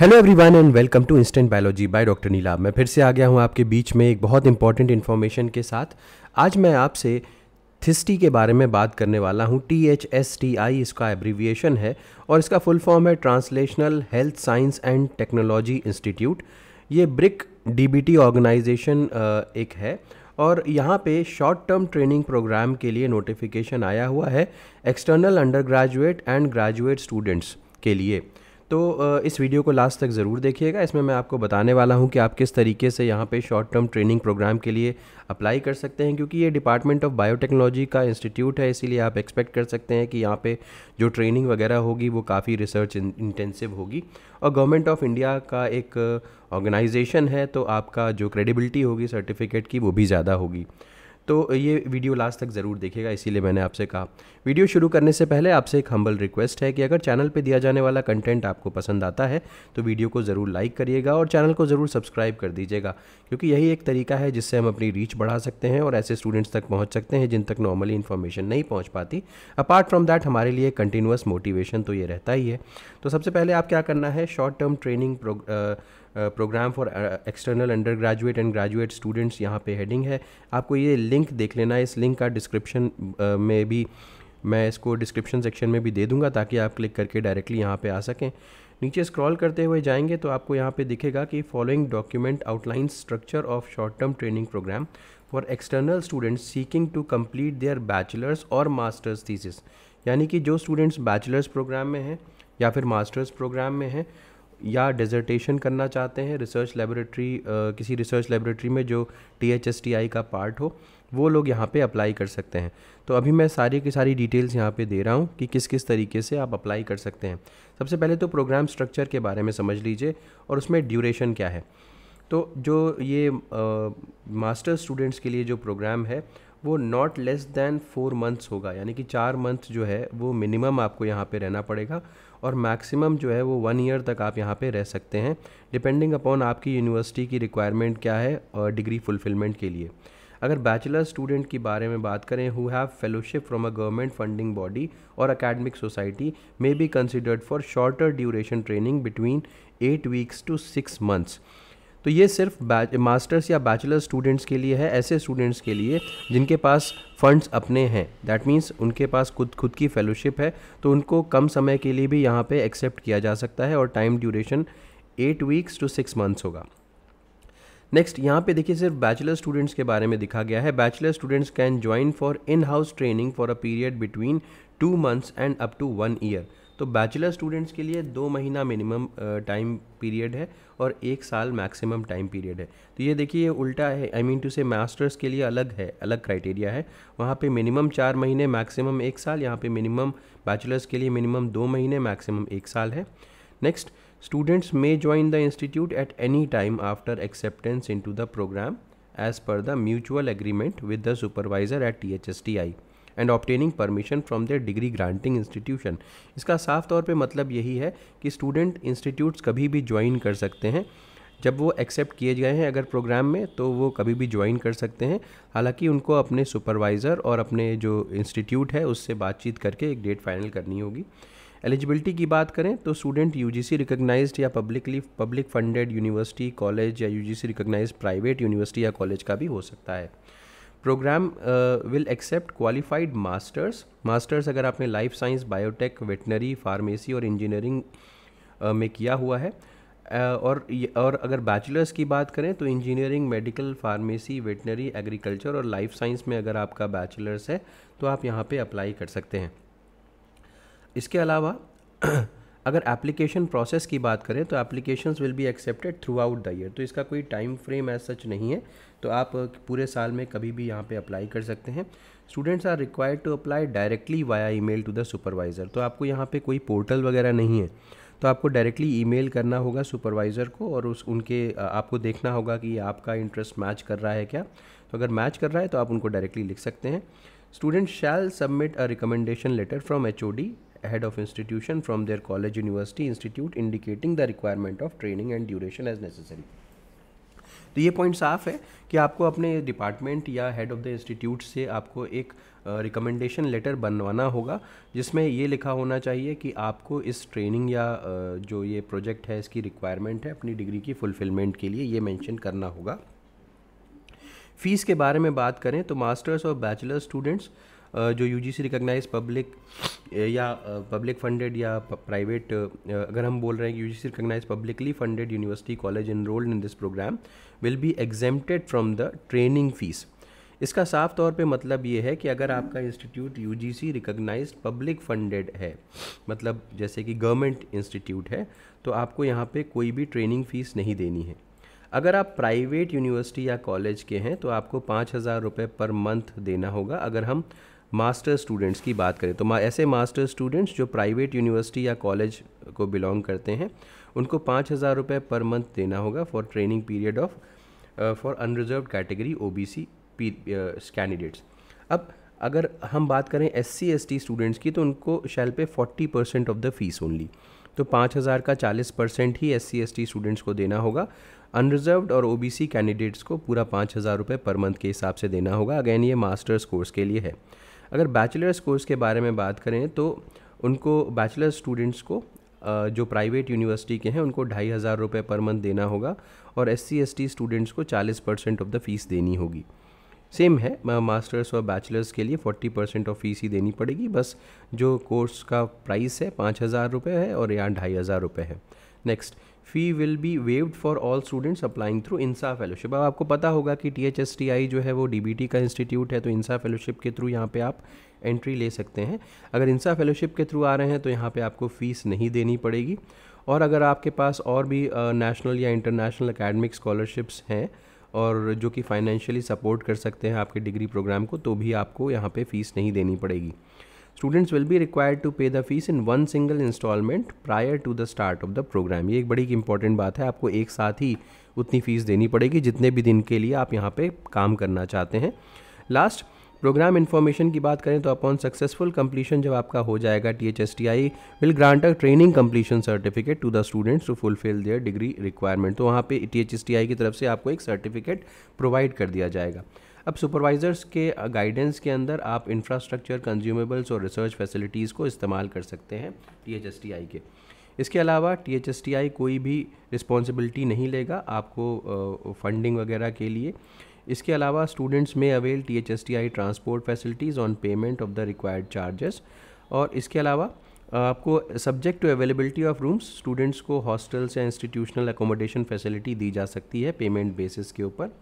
Hello everyone and welcome to instant biology by doctor Neelab मैं फिर से आ गया हूँ आपके बीच में एक बहुत इंपॉर्टेंट इन्फॉर्मेशन के साथ आज मैं आपसे थिस्टी के बारे में बात करने वाला हूँ T H S T I इसका एब्रीविएशन है और इसका फुल फॉर्म है translational health science and technology institute ये ब्रिक डी ऑर्गेनाइजेशन एक है और यहाँ पे शॉर्ट टर्म ट्रेनिंग प्रोग्राम के लिए नोटिफिकेशन आया हुआ है external undergraduate and graduate students के लिए तो इस वीडियो को लास्ट तक ज़रूर देखिएगा इसमें मैं आपको बताने वाला हूँ कि आप किस तरीके से यहाँ पे शॉर्ट टर्म ट्रेनिंग प्रोग्राम के लिए अप्लाई कर सकते हैं क्योंकि ये डिपार्टमेंट ऑफ बायोटेक्नोलॉजी का इंस्टीट्यूट है इसीलिए आप एक्सपेक्ट कर सकते हैं कि यहाँ पे जो ट्रेनिंग वगैरह होगी वो काफ़ी रिसर्च इंटेंसिव होगी और गवर्नमेंट ऑफ इंडिया का एक ऑर्गेनाइजेशन है तो आपका जो क्रेडिबिलिटी होगी सर्टिफिकेट की वो भी ज़्यादा होगी तो ये वीडियो लास्ट तक ज़रूर देखेगा इसीलिए मैंने आपसे कहा वीडियो शुरू करने से पहले आपसे एक हम्बल रिक्वेस्ट है कि अगर चैनल पर दिया जाने वाला कंटेंट आपको पसंद आता है तो वीडियो को ज़रूर लाइक करिएगा और चैनल को ज़रूर सब्सक्राइब कर दीजिएगा क्योंकि यही एक तरीका है जिससे हम अपनी रीच बढ़ा सकते हैं और ऐसे स्टूडेंट्स तक पहुँच सकते हैं जिन तक नॉर्मली इन्फॉर्मेशन नहीं पहुँच पाती अपार्ट फ्रॉम दैट हमारे लिए कंटिन्यूस मोटिवेशन तो ये रहता ही है तो सबसे पहले आप क्या करना है short term training programme for external undergraduate and graduate students यहाँ पे हेडिंग है आपको ये लिंक देख लेना है इस लिंक का डिस्क्रिप्शन में भी मैं इसको डिस्क्रिप्शन सेक्शन में भी दे दूंगा ताकि आप क्लिक करके डायरेक्टली यहाँ पे आ सकें नीचे स्क्रॉल करते हुए जाएंगे तो आपको यहाँ पे दिखेगा कि following document outline structure of short term training programme for external students seeking to complete their bachelors और मास्टर्स थीसिस यानी कि जो स्टूडेंट्स बैचलर्स प्रोग्राम में हैं या फिर मास्टर्स प्रोग्राम में हैं या डिजर्टेशन करना चाहते हैं रिसर्च लेबोरेटरी किसी रिसर्च लेबोरेटरी में जो T H S T I का पार्ट हो वो लोग यहाँ पे अप्लाई कर सकते हैं तो अभी मैं सारी की सारी डिटेल्स यहाँ पे दे रहा हूँ कि किस किस तरीके से आप अप्लाई कर सकते हैं सबसे पहले तो प्रोग्राम स्ट्रक्चर के बारे में समझ लीजिए और उसमें ड्यूरेशन क्या है तो जो ये मास्टर स्टूडेंट्स के लिए जो प्रोग्राम है वो not less than four months होगा यानी कि चार मंथ जो है वो मिनिमम आपको यहाँ पे रहना पड़ेगा और मैक्सिमम जो है वो वन ईयर तक आप यहाँ पे रह सकते हैं डिपेंडिंग अपॉन आपकी यूनिवर्सिटी की रिक्वायरमेंट क्या है और डिग्री फुलफिलमेंट के लिए अगर बैचलर स्टूडेंट के बारे में बात करें who have fellowship from a government funding body और academic society may be considered for shorter duration training between eight weeks to six months तो ये सिर्फ मास्टर्स या बैचलर स्टूडेंट्स के लिए है ऐसे स्टूडेंट्स के लिए जिनके पास फंड्स अपने हैं दैट मीन्स उनके पास खुद खुद की फेलोशिप है तो उनको कम समय के लिए भी यहाँ पे एक्सेप्ट किया जा सकता है और time duration eight weeks to six months होगा नेक्स्ट यहाँ पे देखिए सिर्फ बैचलर स्टूडेंट्स के बारे में दिखा गया है bachelor students can join for in house training for a period between two months and up to one year तो बैचलर स्टूडेंट्स के लिए दो महीना मिनिमम टाइम पीरियड है और एक साल मैक्सिमम टाइम पीरियड है तो ये देखिए ये उल्टा है आई मीन टू से मास्टर्स के लिए अलग है अलग क्राइटेरिया है वहाँ पे मिनिमम चार महीने मैक्सिमम एक साल यहाँ पे मिनिमम बैचलर्स के लिए मिनिमम दो महीने मैक्सिमम एक साल है next students may join the institute at any time after acceptance in the programme as per the mutual agreement with the supervisor at T and obtaining permission from their degree granting institution इसका साफ तौर पे मतलब यही है कि student institutes कभी भी ज्वाइन कर सकते हैं जब वो एक्सेप्ट किए गए हैं अगर प्रोग्राम में तो वो कभी भी ज्वाइन कर सकते हैं हालांकि उनको अपने सुपरवाइज़र और अपने जो इंस्टीट्यूट है उससे बातचीत करके एक डेट फाइनल करनी होगी एलिजिबिलिटी की बात करें तो स्टूडेंट यू जी रिकग्नाइज्ड या publicly public funded university college या U G recognised private university या कॉलेज का भी हो सकता है programme will accept qualified masters masters अगर आपने life science biotech veterinary pharmacy और इंजीनियरिंग में किया हुआ है और और अगर बैचलर्स की बात करें तो engineering medical pharmacy veterinary agriculture और लाइफ साइंस में अगर आपका बैचलर्स है तो आप यहाँ पे अप्लाई कर सकते हैं इसके अलावा अगर एप्लीकेशन प्रोसेस की बात करें तो application will be accepted throughout the year तो इसका कोई टाइम फ्रेम एज सच नहीं है तो आप पूरे साल में कभी भी यहाँ पे अप्लाई कर सकते हैं students are required to apply directly via mail to the supervisor तो आपको यहाँ पे कोई पोर्टल वगैरह नहीं है तो आपको डायरेक्टली ई मेल करना होगा सुपरवाइज़र को और उस उनके आपको देखना होगा कि आपका इंटरेस्ट मैच कर रहा है क्या तो अगर मैच कर रहा है तो आप उनको डायरेक्टली लिख सकते हैं student shall submit a recommendation letter from H O D head of institution from their college university institute indicating the requirement of training and duration as necessary तो ये पॉइंट साफ है कि आपको अपने डिपार्टमेंट या हेड ऑफ़ द इंस्टीट्यूट से आपको एक रिकमेंडेशन लेटर बनवाना होगा जिसमें ये लिखा होना चाहिए कि आपको इस ट्रेनिंग या uh, जो ये प्रोजेक्ट है इसकी रिक्वायरमेंट है अपनी डिग्री की फुलफिलमेंट के लिए ये मेंशन करना होगा फ़ीस के बारे में बात करें तो मास्टर्स और बैचलर स्टूडेंट्स जो यू जी रिकगनाइज पब्लिक या पब्लिक फंडेड या प्राइवेट अगर हम बोल रहे हैं कि U G recognise publicly funded university college enrolled in this programme will be exempted from the training fees इसका साफ तौर पे मतलब ये है कि अगर आपका institute U G C recognise public funded है मतलब जैसे कि गवर्नमेंट इंस्टीट्यूट है तो आपको यहाँ पे कोई भी ट्रेनिंग फ़ीस नहीं देनी है अगर आप प्राइवेट यूनिवर्सिटी या कॉलेज के हैं तो आपको पाँच हज़ार रुपये पर मंथ देना होगा अगर हम मास्टर स्टूडेंट्स की बात करें तो ऐसे मास्टर स्टूडेंट्स जो प्राइवेट यूनिवर्सिटी या कॉलेज को बिलोंग करते हैं उनको पाँच हज़ार रुपये पर मंथ देना होगा for training period of for unreserved category O B C candidates अब अगर हम बात करें S C S T students की तो उनको shall pay forty percent of the fees only तो पाँच हज़ार का चालीस परसेंट ही S C S T students को देना होगा अनरिजर्व्ड और ओ बी सी कैंडिडेट्स को पूरा पाँच हज़ार रुपये पर मंथ के हिसाब से देना होगा अगेन ये मास्टर्स कोर्स के लिए है अगर बैचलर्स कोर्स के बारे में बात करें तो उनको बैचलर स्टूडेंट्स को जो प्राइवेट यूनिवर्सिटी के हैं उनको ढाई हज़ार रुपये पर मंथ देना होगा और S C S T students को चालीस परसेंट ऑफ द फीस देनी होगी सेम है मास्टर्स और बैचलर्स के लिए फोर्टी परसेंट ऑफ फीस ही देनी पड़ेगी बस जो कोर्स का प्राइस है पाँच हज़ार रुपये है और यहाँ ढाई हज़ार रुपये है next fee will be waived for all students applying through INSA fellowship अब आपको पता होगा कि T H S T I जो है वो डी बी टी का इंस्टीट्यूट है तो इंसा फेलोशिप के थ्रू यहाँ पे आप एंट्री ले सकते हैं अगर इंसा फेलोशिप के थ्रू आ रहे हैं तो यहाँ पे आपको फ़ीस नहीं देनी पड़ेगी और अगर आपके पास और भी नेशनल या इंटरनेशनल अकेडमिक स्कॉलरशिप्स हैं और जो कि फाइनेंशियली सपोर्ट कर सकते हैं आपके डिग्री प्रोग्राम को तो भी आपको यहाँ पे फ़ीस नहीं देनी पड़ेगी students will be required to pay the fees in one single installment prior to the start of the programme ये एक बड़ी इंपॉर्टेंट बात है आपको एक साथ ही उतनी फ़ीस देनी पड़ेगी जितने भी दिन के लिए आप यहाँ पे काम करना चाहते हैं लास्ट प्रोग्राम इन्फॉर्मेशन की बात करें तो अपॉन सक्सेसफुल कम्प्लीशन जब आपका हो जाएगा T H S T I will grant a training completion certificate to the students to fulfil their degree requirement तो वहाँ पे T H S T I की तरफ से आपको एक सर्टिफिकेट प्रोवाइड कर दिया जाएगा अब सुपरवाइज़र्स के गाइडेंस के अंदर आप इंफ्रास्ट्रक्चर कंज्यूमेबल्स और रिसर्च फैसिलिटीज़ को इस्तेमाल कर सकते हैं टी के इसके अलावा टी कोई भी रिस्पॉन्सिबिलिटी नहीं लेगा आपको फंडिंग वगैरह के लिए इसके अलावा students may avail T H S T I transport facilities on payment of the required charges और इसके अलावा आपको subject to availability of rooms students को हॉस्टल्स या इंस्टीट्यूशनल एकोमोडेशन फैसिलिटी दी जा सकती है पेमेंट बेसिस के ऊपर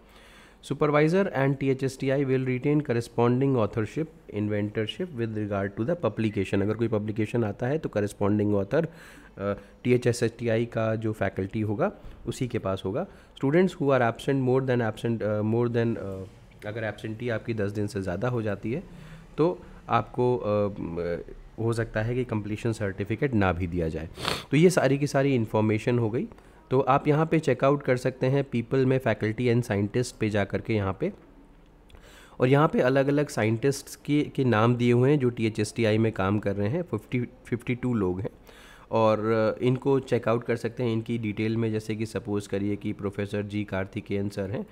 Supervisor and THSTI will retain corresponding authorship, inventorship with regard to the publication. अगर कोई publication आता है तो corresponding author T H S S T I का जो फैकल्टी होगा उसी के पास होगा students who are absent more than absent more than अगर एबसेंटी आपकी दस दिन से ज़्यादा हो जाती है तो आपको uh, हो सकता है कि कंप्लीशन सर्टिफिकेट ना भी दिया जाए तो ये सारी की सारी इन्फॉर्मेशन हो गई तो आप यहाँ पे चेकआउट कर सकते हैं पीपल में फैकल्टी एंड साइंटिस्ट पे जा करके के यहाँ पे और यहाँ पे अलग अलग साइंटिस्ट्स के के नाम दिए हुए हैं जो T H S T I में काम कर रहे हैं फिफ्टी फिफ्टी टू लोग हैं और इनको चेकआउट कर सकते हैं इनकी डिटेल में जैसे कि सपोज़ करिए कि प्रोफेसर जी कार्तिकेयन सर हैं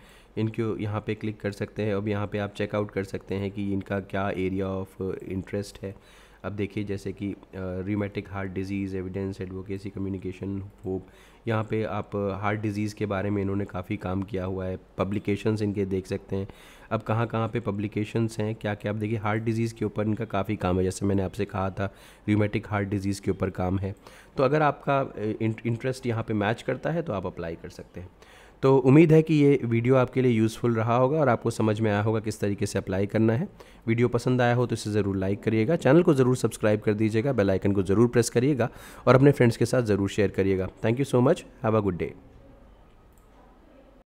इनको यहाँ पे क्लिक कर सकते हैं अब यहाँ पे आप चेकआउट कर सकते हैं कि इनका क्या एरिया ऑफ इंटरेस्ट है अब देखिए जैसे कि rheumatic heart disease evidence advocacy communication hope यहाँ पे आप हार्ट डिजीज़ के बारे में इन्होंने काफ़ी काम किया हुआ है पब्लिकेशंस इनके देख सकते हैं अब कहाँ कहाँ पे पब्लिकेशंस हैं क्या क्या आप देखिए हार्ट डिजीज़ के ऊपर इनका काफ़ी काम है जैसे मैंने आपसे कहा था रीमेटिक हार्ट डिजीज़ के ऊपर काम है तो अगर आपका इंटरेस्ट यहाँ पर मैच करता है तो आप अप्लाई कर सकते हैं तो उम्मीद है कि ये वीडियो आपके लिए यूज़फुल रहा होगा और आपको समझ में आया होगा किस तरीके से अप्लाई करना है वीडियो पसंद आया हो तो इसे ज़रूर लाइक करिएगा चैनल को ज़रूर सब्सक्राइब कर दीजिएगा बेलाइकन को ज़रूर प्रेस करिएगा और अपने फ्रेंड्स के साथ ज़रूर शेयर करिएगा thank you so much have a good day